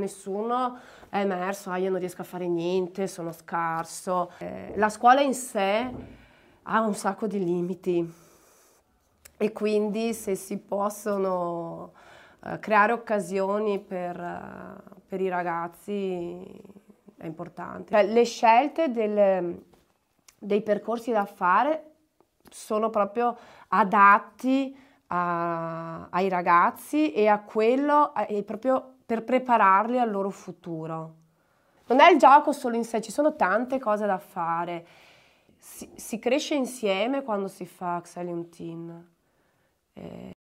Nessuno è emerso, ah, io non riesco a fare niente, sono scarso. Eh, la scuola in sé ha un sacco di limiti e quindi se si possono eh, creare occasioni per, eh, per, i ragazzi è importante. Cioè, le scelte del, dei percorsi da fare sono proprio adatti a, ai ragazzi e a quello e proprio per prepararli al loro futuro. Non è il gioco solo in sé, ci sono tante cose da fare. Si, si cresce insieme quando si fa Xelium Teen. Eh.